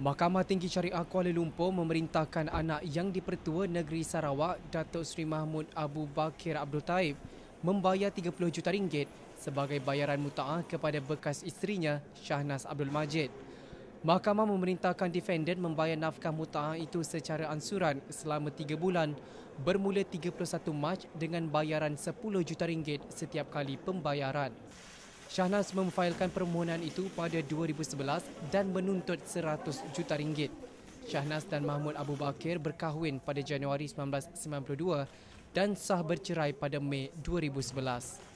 Mahkamah Tinggi Syariah Kuala Lumpur memerintahkan anak yang dipertua negeri Sarawak, Datuk Seri Mahmud Abu Bakir Abdul Taib, membayar 30 juta ringgit sebagai bayaran muta'ah kepada bekas isterinya, Shahnaz Abdul Majid. Mahkamah memerintahkan defendant membayar nafkah muta'ah itu secara ansuran selama tiga bulan bermula 31 Mac dengan bayaran 10 juta ringgit setiap kali pembayaran. Shahnaz memfailkan permohonan itu pada 2011 dan menuntut 100 juta ringgit. Shahnaz dan Mahmud Abu Bakir berkahwin pada Januari 1992 dan sah bercerai pada Mei 2011.